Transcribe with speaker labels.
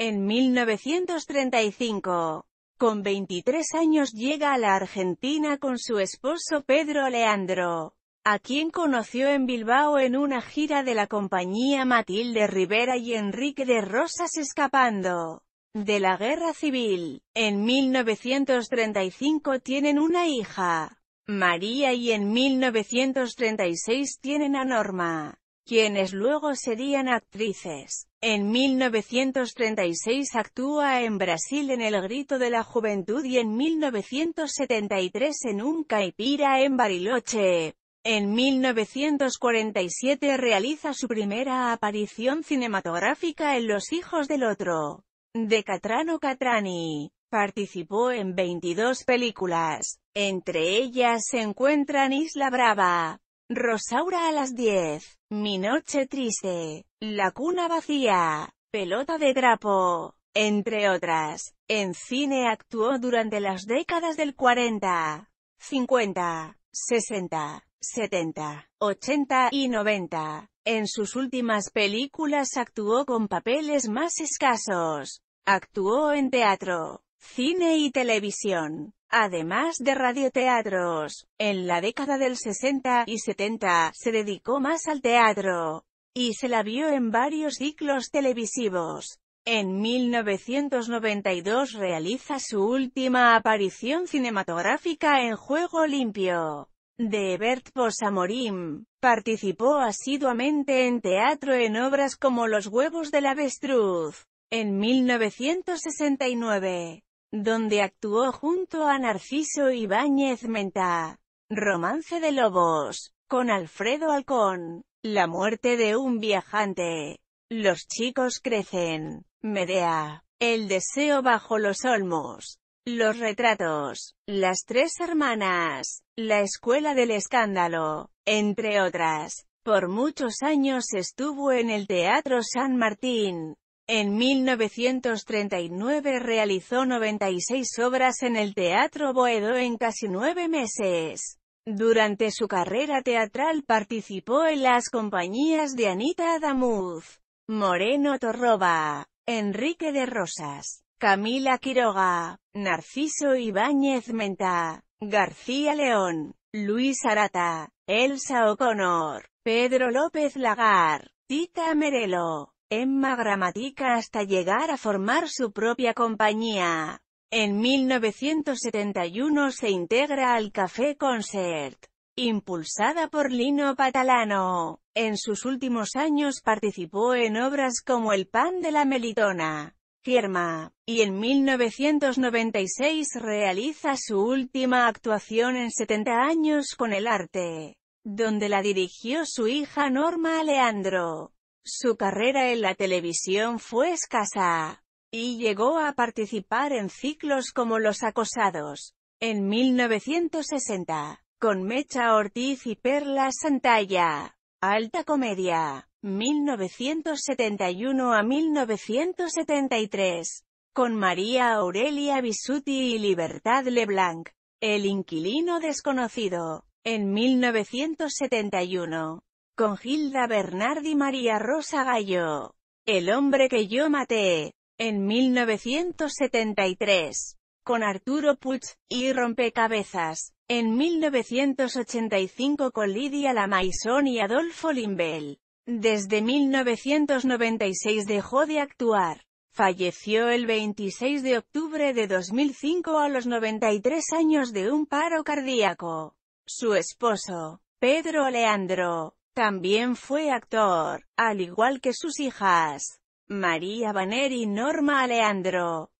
Speaker 1: En 1935, con 23 años llega a la Argentina con su esposo Pedro Leandro, a quien conoció en Bilbao en una gira de la compañía Matilde Rivera y Enrique de Rosas escapando de la guerra civil. En 1935 tienen una hija, María y en 1936 tienen a Norma quienes luego serían actrices. En 1936 actúa en Brasil en El Grito de la Juventud y en 1973 en Un Caipira en Bariloche. En 1947 realiza su primera aparición cinematográfica en Los Hijos del Otro, de Catrano Catrani. Participó en 22 películas, entre ellas se encuentran Isla Brava, Rosaura a las 10. Mi noche triste. La cuna vacía. Pelota de trapo. Entre otras, en cine actuó durante las décadas del 40, 50, 60, 70, 80 y 90. En sus últimas películas actuó con papeles más escasos. Actuó en teatro, cine y televisión. Además de radioteatros, en la década del 60 y 70 se dedicó más al teatro, y se la vio en varios ciclos televisivos. En 1992 realiza su última aparición cinematográfica en Juego Limpio, de Bert Posamorim. Participó asiduamente en teatro en obras como Los huevos del avestruz, en 1969 donde actuó junto a Narciso Ibáñez Menta. Romance de Lobos, con Alfredo Alcón. La muerte de un viajante. Los chicos crecen. Medea. El deseo bajo los olmos. Los retratos. Las tres hermanas. La escuela del escándalo. Entre otras. Por muchos años estuvo en el Teatro San Martín, en 1939 realizó 96 obras en el Teatro Boedo en casi nueve meses. Durante su carrera teatral participó en las compañías de Anita Adamuz, Moreno Torroba, Enrique de Rosas, Camila Quiroga, Narciso Ibáñez Menta, García León, Luis Arata, Elsa O'Connor, Pedro López Lagar, Tita Merelo. Emma Gramatica hasta llegar a formar su propia compañía. En 1971 se integra al Café Concert, impulsada por Lino Patalano. En sus últimos años participó en obras como El pan de la melitona, Firma, y en 1996 realiza su última actuación en 70 años con el arte, donde la dirigió su hija Norma Aleandro. Su carrera en la televisión fue escasa, y llegó a participar en ciclos como Los Acosados, en 1960, con Mecha Ortiz y Perla Santalla, Alta Comedia, 1971 a 1973, con María Aurelia Bisuti y Libertad Leblanc, El Inquilino Desconocido, en 1971 con Gilda Bernard y María Rosa Gallo. El hombre que yo maté. En 1973. Con Arturo putz y Rompecabezas. En 1985 con Lidia Lamaison y Adolfo Limbel. Desde 1996 dejó de actuar. Falleció el 26 de octubre de 2005 a los 93 años de un paro cardíaco. Su esposo, Pedro Leandro, también fue actor, al igual que sus hijas, María Baner y Norma Alejandro.